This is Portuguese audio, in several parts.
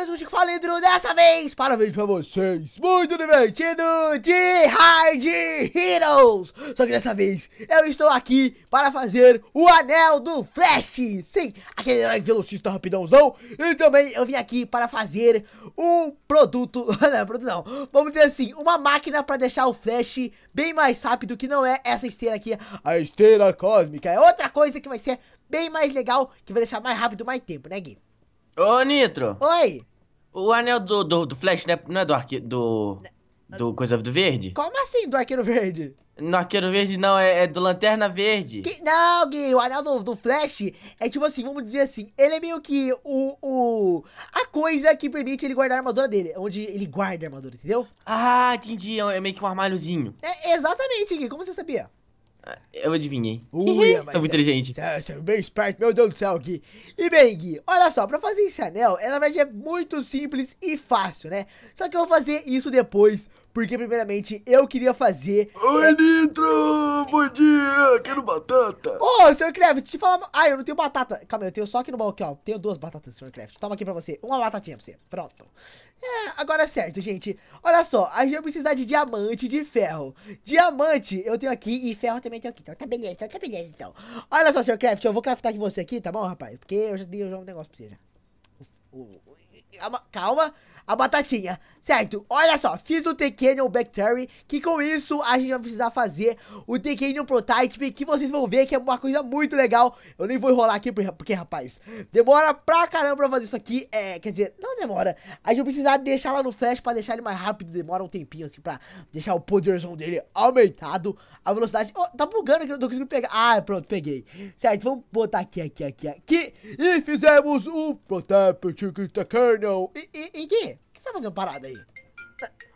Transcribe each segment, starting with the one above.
pessoas que falam dentro dessa vez. Parabéns pra vocês. Muito divertido de Hard Heroes. Só que dessa vez eu estou aqui para fazer o Anel do Flash. Sim, aquele herói velocista rapidãozão. E também eu vim aqui para fazer um produto. não, produto não. Vamos dizer assim, uma máquina para deixar o Flash bem mais rápido. Que não é essa esteira aqui, a esteira cósmica. É outra coisa que vai ser bem mais legal, que vai deixar mais rápido mais tempo, né, Gui? Ô, Nitro. Oi. O anel do, do, do Flash né? não é do arqueiro. Do. Do coisa do verde? Como assim do arqueiro verde? No Arqueiro Verde não, é, é do Lanterna Verde. Que, não, Gui, o anel do, do, Flash é tipo assim, vamos dizer assim, ele é meio que o, o... a coisa que permite ele guardar a armadura dele, onde ele guarda a armadura, entendeu? Ah, entendi, é, é meio que um armáriozinho. É, exatamente, Gui, como você sabia? Eu adivinhei. Uia, Sou muito é inteligente. Você é bem esperto, meu Deus do céu, Gui. E bem, Gui, olha só, pra fazer esse anel, ela vai ser muito simples e fácil, né? Só que eu vou fazer isso depois porque primeiramente eu queria fazer... Oi, Nitro! Bom dia! Quero batata! Ô, oh, Sr. Craft, te falar... Ah, eu não tenho batata. Calma aí, eu tenho só aqui no balcão, ó. Tenho duas batatas, Sr. Craft. Toma aqui pra você. Uma batatinha pra você. Pronto. É, agora é certo, gente. Olha só, a gente vai precisar de diamante de ferro. Diamante eu tenho aqui e ferro também tenho aqui. Então tá beleza, então tá beleza, então. Olha só, Sr. Craft, eu vou craftar com você aqui, tá bom, rapaz? Porque eu já dei um negócio pra você já. Calma, calma a batatinha, certo? Olha só, fiz o Tekenion Bacteria, que com isso a gente vai precisar fazer o Tekenion Prototype, que vocês vão ver que é uma coisa muito legal. Eu nem vou enrolar aqui, porque, rapaz, demora pra caramba pra fazer isso aqui, é, quer dizer, não demora. A gente vai precisar deixar lá no flash pra deixar ele mais rápido, demora um tempinho, assim, pra deixar o poderzão dele aumentado, a velocidade... Oh, tá bugando aqui, não tô conseguindo pegar. Ah, pronto, peguei. Certo, vamos botar aqui, aqui, aqui, aqui, e fizemos o Prototype Tekenion. E, e, e que? que você tá fazendo parada aí?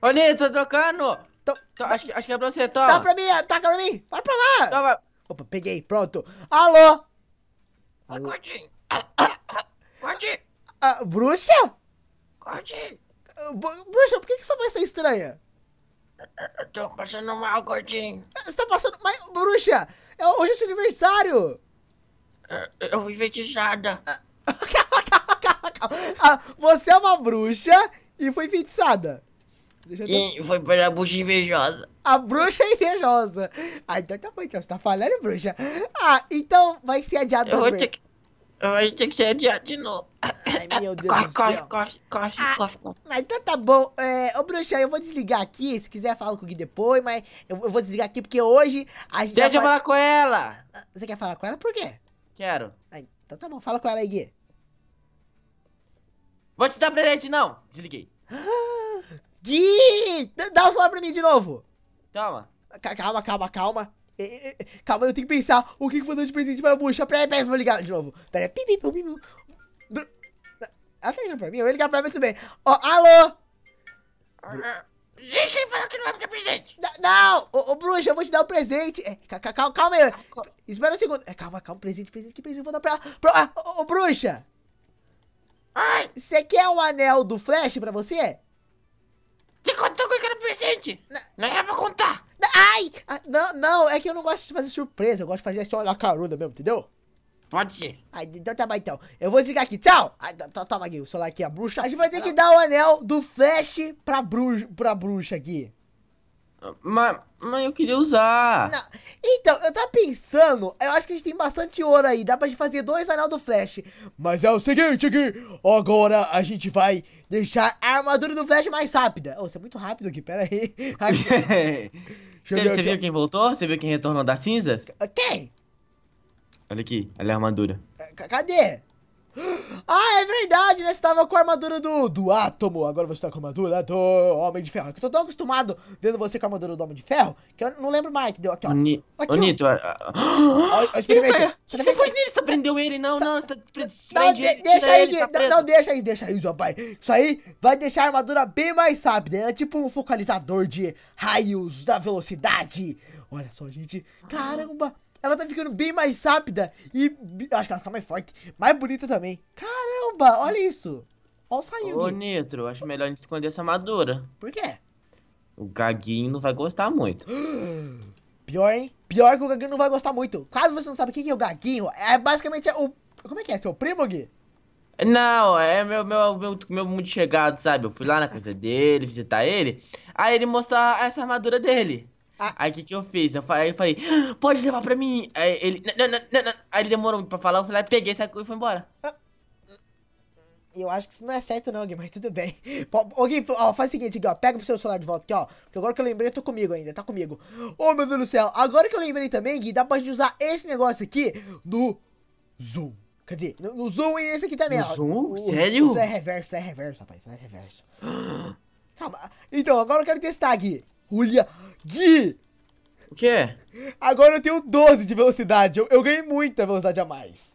Ô, Ninho, tô trocando. Tô, tô, acho, que, acho que é pra você, toca. Tá pra mim, é, taca tá pra mim. Vai pra lá. Opa, peguei, pronto. Alô? Alô? Gordinho. Gordinho. Ah, bruxa? Gordinho. Ah, bruxa, por que, que sua voz tá estranha? Eu tô passando mal, gordinho. Você tá passando mal? Bruxa, é, hoje é seu aniversário. Eu, eu fui enfeitiçada. Ah, calma, calma, calma, calma. Ah, você é uma bruxa e foi feitiçada. Quem foi pra bruxa invejosa? A bruxa invejosa. Ah, então tá bom, então você tá falando, bruxa. Ah, então vai ser adiado eu vou ter que, Eu vou ter que ser adiado de novo. Ai, meu Deus corre, do céu. Corre, corre, ah, corre, corre. então tá bom. É, ô, bruxa, eu vou desligar aqui. Se quiser, fala com o Gui depois, mas eu, eu vou desligar aqui porque hoje a gente. Deixa vai... eu falar com ela. Ah, você quer falar com ela por quê? Quero. Ah, então tá bom, fala com ela aí, Gui. Vou te dar presente, não. Desliguei. Gui! Dá o celular pra mim de novo. Calma. Calma, calma, calma. Calma, eu tenho que pensar o que vou dar de presente para a bucha. Peraí, peraí, vou ligar de novo. Peraí. Ela tá ligando pra mim? Eu vou ligar pra mim também. Ó, oh, alô? Gente, quem falou que não vai me dar presente? Não, não. Ô, ô, bruxa, eu vou te dar um presente. É, calma, calma aí. Espera um segundo. É, calma, calma, presente, presente. Que presente eu vou dar pra ela? ah, ô, ô, bruxa. Ai! Você quer um anel do Flash pra você? Você contou que eu quero presente! Não, era pra contar! Ai! Ah, não, não, é que eu não gosto de fazer surpresa, eu gosto de fazer só olhar carona mesmo, entendeu? Pode ser. Ai, então tá bom, então. Eu vou desligar aqui, tchau! Ah, toma aqui, o celular aqui, a bruxa. A gente vai ter que dar o anel do Flash pra bruxa, pra bruxa aqui. Mas, mas eu queria usar. Não. Então, eu tava pensando, eu acho que a gente tem bastante ouro aí, dá pra gente fazer dois anel do Flash. Mas é o seguinte aqui, agora a gente vai deixar a armadura do Flash mais rápida. Oh, você é muito rápido aqui, pera aí. você, viu quem voltou? Você viu quem retornou das cinzas? Quem? Olha aqui, olha a armadura. C cadê? Ah, é verdade, né? Você tava com a armadura do, do átomo. Agora você tá com a armadura do Homem de Ferro. É que eu tô tão acostumado vendo você com a armadura do Homem de Ferro que eu não lembro mais, entendeu? Aqui, ó. Ni aqui, ó. Nito, ó, experimento. Tá você, você foi nele, você prendeu ele. Não, não, você tá... deixa aí, tá não, deixa aí, deixa aí, rapaz. Isso aí vai deixar a armadura bem mais rápida. Né? É tipo um focalizador de raios da velocidade. Olha só, gente. Caramba, ela tá ficando bem mais rápida e acho que ela fica tá mais forte, mais bonita também. Caramba, olha isso. Olha o saindo. Ô, Nitro, acho melhor a gente esconder essa armadura. Por quê? O Gaguinho não vai gostar muito. Pior, hein? Pior que o Gaguinho não vai gostar muito. Caso você não sabe o que é o Gaguinho, é basicamente é o... Como é que é? Seu primo, Gui? Não, é meu, meu, meu, meu muito chegado, sabe? Eu fui lá na casa dele, visitar ele. Aí ele mostrou essa armadura dele. Ah. Aí o que, que eu fiz? Eu falei, eu falei, ah, pode levar pra mim. Aí ele, não, não, não, Aí ele demorou pra falar, eu falei, ah, peguei, coisa e foi embora. Eu acho que isso não é certo não, Gui, mas tudo bem. Ô, Gui, ó, faz o seguinte, aqui, ó, pega pro seu celular de volta aqui, ó. Porque agora que eu lembrei, eu tô comigo ainda, tá comigo. Ô, oh, meu Deus do céu, agora que eu lembrei também, Gui, dá pra gente usar esse negócio aqui no Zoom. Cadê? No, no Zoom e esse aqui também, no ó. Zoom? O, Sério? Isso é reverso, isso é reverso, rapaz, isso é reverso. Calma. Então, agora eu quero testar, Gui. Olha, Gui! O que é? Agora eu tenho 12 de velocidade. Eu, eu ganhei muita velocidade a mais.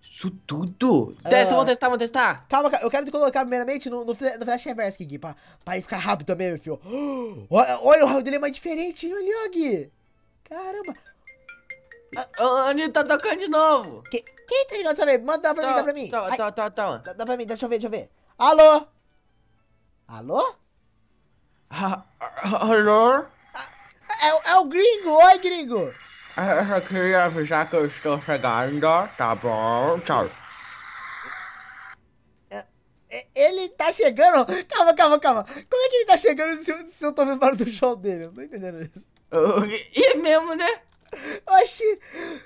Isso tudo? É. Testa, vamos testar, vamos testar. Calma, eu quero te colocar primeiramente no, no, no Flash Reverse, Gui, pra, pra ele ficar rápido também, meu filho. Olha, o raio dele é mais diferente, olha, ó, Gui. Caramba. Ah. Anil tá tocando de novo. Que, quem tá ligando, sabe? Manda dá pra mim, dá pra mim. Toma, toma, toma, toma. Dá, dá pra mim, deixa eu ver, deixa eu ver. Alô? Alô? Alô? É, é o gringo, oi gringo! Eu é, é queria avisar que eu estou chegando, tá bom? Tchau. É, ele tá chegando? Calma, calma, calma. Como é que ele tá chegando se, se eu tô vendo o barulho do show dele? Eu não tô entendendo isso. E mesmo, né? Oxi.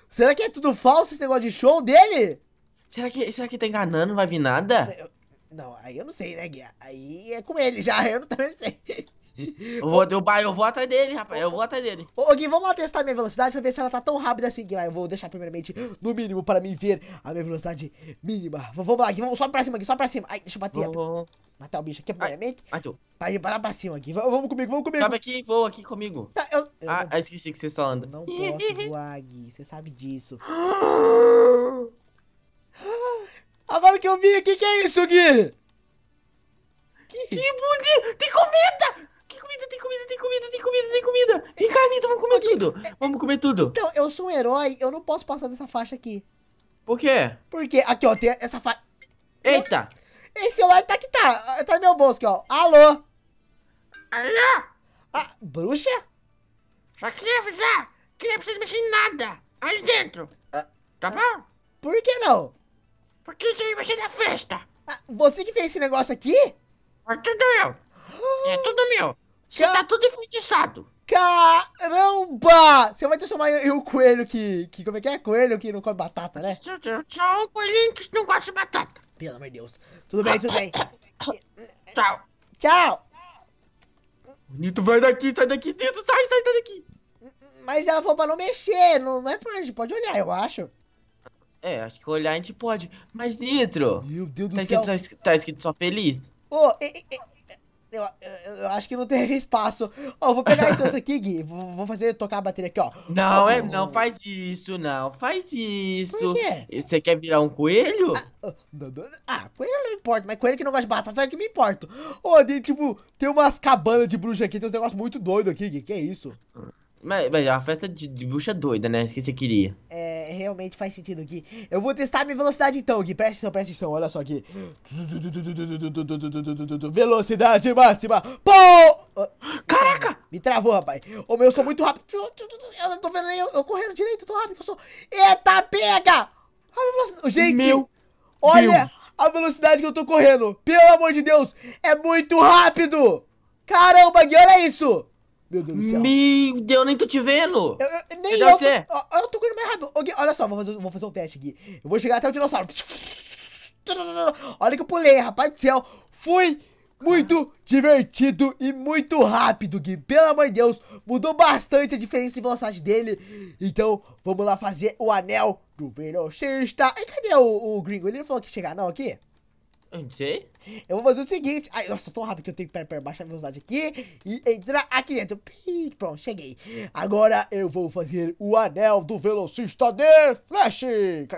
Será que é tudo falso esse negócio de show dele? Será que, será que tá enganando? Não vai vir nada? Eu... Não, aí eu não sei, né, Guia? Aí é com ele já, eu não também sei. Eu vou, eu, eu vou atrás dele, rapaz. Eu vou atrás dele. Ô, Gui, vamos lá testar minha velocidade pra ver se ela tá tão rápida assim, Gui. Eu vou deixar primeiramente no mínimo para mim ver a minha velocidade mínima. Vamos lá, Gui. Vamos, sobe pra cima, Gui. Sobe pra cima. Ai, deixa eu bater. Vou, vou, Matar o bicho aqui primeiramente. Matou. Vai, vai lá pra cima, aqui. Vamos comigo, vamos comigo. Sabe aqui, voa aqui comigo. Tá, eu, eu ah, não... Ah, esqueci que você só anda. não posso voar, Gui. Você sabe disso. Ah, Agora que eu vi, o que, que é isso, Gui? Que, que bonito! Tem comida! Tem comida, tem comida, tem comida, tem comida, tem comida! Vem cá, Nito, vamos comer tudo! É, vamos comer tudo! Então, eu sou um herói, eu não posso passar dessa faixa aqui. Por quê? Porque aqui, ó, tem essa faixa. Eita! Esse celular tá que tá, tá no meu bolso aqui, ó. Alô? Alô? Ah, bruxa? Só queria avisar que não precisa mexer em nada. Ali dentro. Ah, tá ah, bom? Por que não? Por que você vai ser da festa? Ah, você que fez esse negócio aqui? É tudo meu. É tudo meu. Você Car... tá tudo enfeitiçado. Caramba! Você vai transformar em um coelho que, que... Como é que é? Coelho que não come batata, né? Só um coelhinho que não gosta de batata. Pelo amor de Deus. Tudo bem, tudo bem. Tchau. Tchau. Bonito, vai daqui, sai daqui dentro, sai, sai, sai daqui. Mas ela falou pra não mexer, não, não é pra pode olhar, eu acho. É, acho que olhar a gente pode. Mas, Nitro! Meu Deus do tá céu! só, tá escrito só feliz. Ô, oh, e, e, eu, eu, eu, acho que não tem espaço. Ó, oh, vou pegar esse osso aqui, Gui. Vou, vou fazer tocar a bateria aqui, ó. Não, oh, é, não faz isso, não. Faz isso. Por quê? Você quer virar um coelho? Ah, ah, coelho não me importa, mas coelho que não gosta de batata é que me importa. Ô, oh, tipo, tem umas cabanas de bruxa aqui, tem uns negócios muito doidos aqui, Gui. Que é isso? Mas, mas é uma festa de, de bruxa doida, né? Que você queria. É realmente faz sentido, aqui. Eu vou testar minha velocidade então, Gui. Presta atenção, presta atenção. Olha só aqui. Velocidade máxima. Pô! Caraca! Me travou, rapaz. Ô, meu, eu sou muito rápido. Eu não tô vendo nem eu, eu correndo direito, tô rápido que eu sou. Eita, pega! Gente, meu olha Deus. a velocidade que eu tô correndo. Pelo amor de Deus, é muito rápido. Caramba, Gui, olha isso. Meu Deus do céu. Meu Deus, nem tô te vendo. Eu, eu, nem eu. Você? Tô, eu tô correndo é mais rápido. Okay, olha só, vou fazer, vou fazer um teste aqui. Eu vou chegar até o dinossauro. Olha que eu pulei, rapaz do céu. Fui muito divertido e muito rápido, Gui. Pelo amor de Deus, mudou bastante a diferença de velocidade dele. Então, vamos lá fazer o anel do velocista. E cadê o, o gringo? Ele não falou que chegar não aqui? Onde? Eu vou fazer o seguinte. Ai, nossa, tão rápido que eu tenho que pera, pera, baixar a velocidade aqui e entrar aqui dentro. pronto, cheguei. Agora eu vou fazer o anel do velocista de Flash.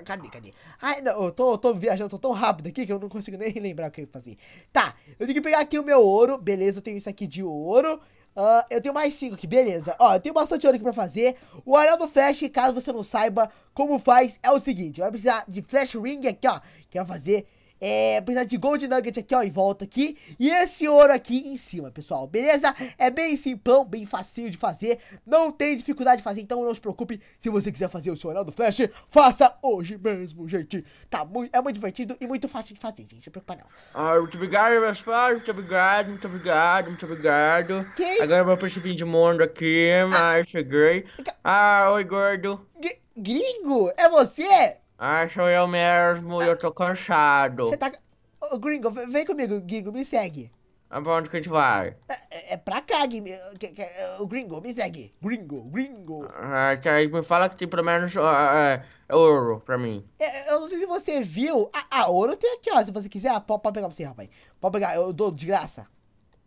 Cadê, cadê? Ai, não, eu tô, tô viajando, tô tão rápido aqui que eu não consigo nem lembrar o que eu fazer. Tá, eu tenho que pegar aqui o meu ouro. Beleza, eu tenho isso aqui de ouro. Uh, eu tenho mais cinco, aqui, beleza. Ó, eu tenho bastante ouro aqui pra fazer. O anel do Flash, caso você não saiba como faz, é o seguinte. Vai precisar de Flash Ring aqui, ó. Que vai fazer é, precisar de Gold Nugget aqui, ó, em volta aqui. E esse ouro aqui em cima, pessoal, beleza? É bem simplão, bem facinho de fazer. Não tem dificuldade de fazer, então não se preocupe. Se você quiser fazer o seu anel do Flash, faça hoje mesmo, gente. Tá muito, é muito divertido e muito fácil de fazer, gente. Não se preocupa não. Ah, muito obrigado, meus pais. Muito obrigado, muito obrigado, muito obrigado. Que? Agora vou fazer peixe fim de mundo aqui, ah. mas ah. cheguei. Ah, oi, gordo. G gringo? É você? Acho eu mesmo, eu tô cansado. Você tá. Ô, gringo, vem comigo, gringo, me segue. Aonde que a gente vai? É, é, é pra cá, o gringo, me segue. Gringo, gringo. Ah, me fala que tem pelo menos uh, ouro pra mim. É, eu não sei se você viu. A, ouro tem aqui, ó. Se você quiser, pode, pode pegar pra você, rapaz. Pode pegar, eu dou de graça.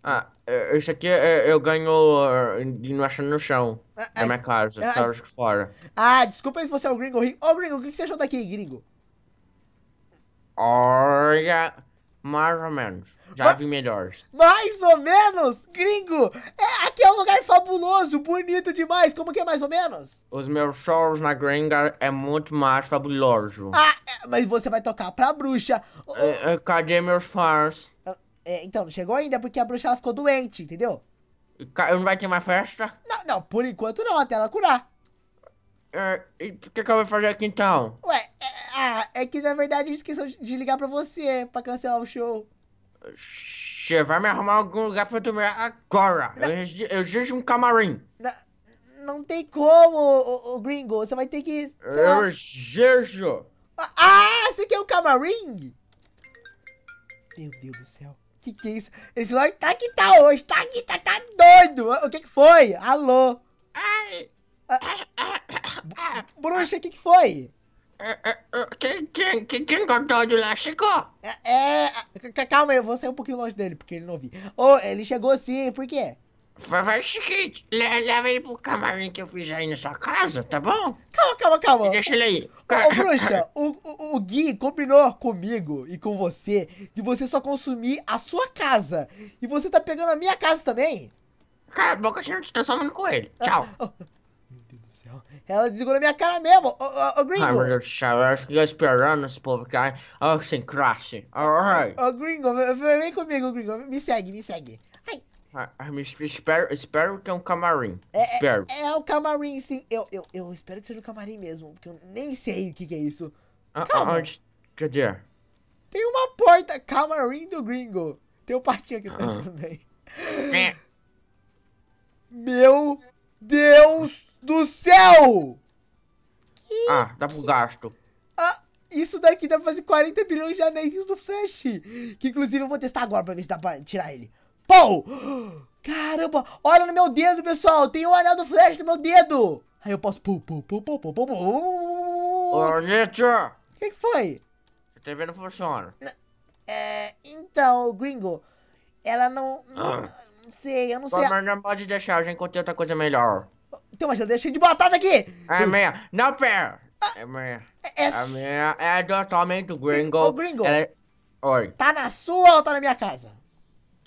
Ah, isso é, aqui é, é, eu ganho ah, de nossa no chão, ah, minha casa, ah, tá fora. Ah, desculpa se você é o gringo rico. Ô, gringo, o que, você achou daqui, gringo? Olha, mais ou menos. Já Ma vi melhores. Mais ou menos? Gringo, é, aqui é um lugar fabuloso, bonito demais. Como que é mais ou menos? Os meus shows na gringa é muito mais fabuloso. Ah, mas você vai tocar pra bruxa. É, cadê meus fãs? É, então, não chegou ainda porque a bruxa ela ficou doente, entendeu? Não vai ter mais festa? Não, não, por enquanto não, até ela curar. É, e o que, que eu vou fazer aqui então? Ué, é, ah, é que na verdade esqueceu de ligar pra você pra cancelar o show. Você vai me arrumar algum lugar pra dormir agora. Não. Eu exijo um camarim. Não, não tem como, o, o, gringo. Você vai ter que. Eu exijo. Ah, ah, você quer um camarim? Meu Deus do céu que que é isso? Esse Lorde tá aqui, tá hoje, tá aqui, tá, tá doido. O que que foi? Alô? Ai. Ah, bruxa, o que que foi? É, é, é, quem, quem, quem, quem contou de lá chegou? É, é, calma aí, eu vou sair um pouquinho longe dele, porque ele não ouvi. Ô, oh, ele chegou sim, por quê? Faz o seguinte, leva ele pro camarim que eu fiz aí na sua casa, tá bom? Calma, calma, calma. Deixa ele aí. Ô, bruxa, o, o, o, Gui combinou comigo e com você de você só consumir a sua casa. E você tá pegando a minha casa também? Cara, a boca tinha te transformando com ele. Ah, Tchau. Ah. Meu Deus do céu. Ela desligou na minha cara mesmo, ô, ô, ô gringo. Ai, meu Deus do céu, eu fiquei esperando esse povo que... Ó, sem classe. Alright. Ô, gringo, vem comigo, gringo. Me segue, me segue espero espero que é um camarim. É, é, é, o é camarim, sim. Eu, eu, eu espero que seja um camarim mesmo, porque eu nem sei o que, que é isso. Ah, Calma. Onde? Cadê? É Tem uma porta, camarim do gringo. Tem um patinho aqui dentro ah. também. É. Meu Deus do céu! Que, ah, dá pro que... gasto. Ah, isso daqui dá pra fazer 40 bilhões de anéis do Flash. Que inclusive eu vou testar agora pra ver se dá pra tirar ele. Pou! Caramba, olha no meu dedo, pessoal. Tem o um anel do Flash no meu dedo. Aí eu posso... Pou, pou, pou, pou, pou, pou, pou. Ô, Nietzsche. O que, que foi? A TV não funciona. É, então, gringo, ela não... não ah. sei, eu não sei... Pô, mas não pode deixar, eu já encontrei outra coisa melhor. Então, mas eu deixei de batata aqui. É minha. Não, pera. Ah, é minha. É, é... minha é totalmente gringo. Ô, gringo. Ela... É- Oi. Tá na sua ou tá na minha casa?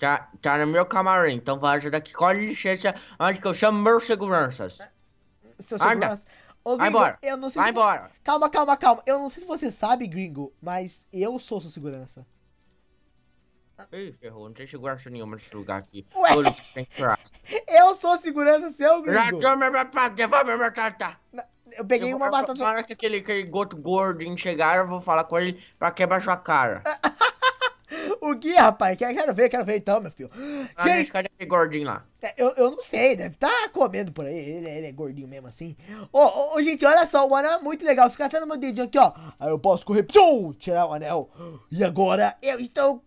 Tá, tá no meu camarim, então vai ajudar aqui. Com licença, antes que eu chamo meus seguranças. É, seu segurança? Ô, gringo, vai embora. eu não sei vai se... embora. Calma, calma, calma. Eu não sei se você sabe, gringo, mas eu sou sua segurança. Ih, ferrou. Não tem segurança nenhuma nesse lugar aqui. Ué? tem eu sou segurança seu, gringo. Já minha batata, devolve minha batata. Eu peguei eu uma batata. Na hora que aquele, aquele gordo chegar, eu vou falar com ele pra quebrar sua cara. O Gui, rapaz, quero ver, quero ver então, meu filho. Ah, gente, esse cara é gordinho lá. É, eu, eu não sei, deve estar tá comendo por aí. Ele, ele, é gordinho mesmo assim. Ô, oh, oh, gente, olha só, o anel é muito legal. Fica até no meu dedinho aqui, ó. Aí eu posso correr, tchum, tirar o anel. E agora eu estou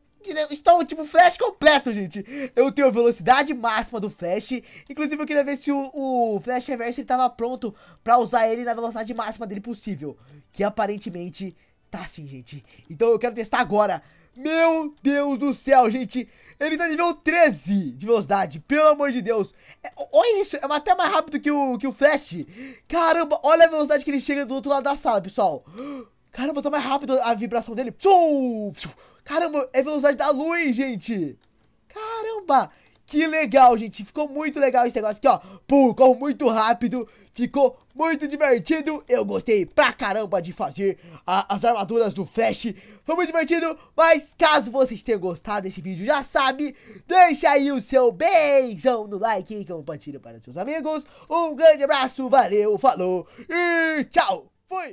estou tipo flash completo, gente. Eu tenho a velocidade máxima do flash. Inclusive, eu queria ver se o, o flash reverse estava pronto para usar ele na velocidade máxima dele possível. Que aparentemente tá assim, gente. Então eu quero testar agora. Meu Deus do céu, gente. Ele tá nível 13 de velocidade, pelo amor de Deus. É, olha isso, é até mais rápido que o, que o Flash. Caramba, olha a velocidade que ele chega do outro lado da sala, pessoal. Caramba, tá mais rápido a vibração dele. Caramba, é velocidade da luz, gente. Caramba. Que legal, gente. Ficou muito legal esse negócio aqui, ó. Pum, corro muito rápido. Ficou muito divertido. Eu gostei pra caramba de fazer a, as armaduras do Flash. Foi muito divertido. Mas caso vocês tenham gostado desse vídeo, já sabe. Deixa aí o seu beijão no like e compartilha para seus amigos. Um grande abraço. Valeu, falou e tchau. Fui.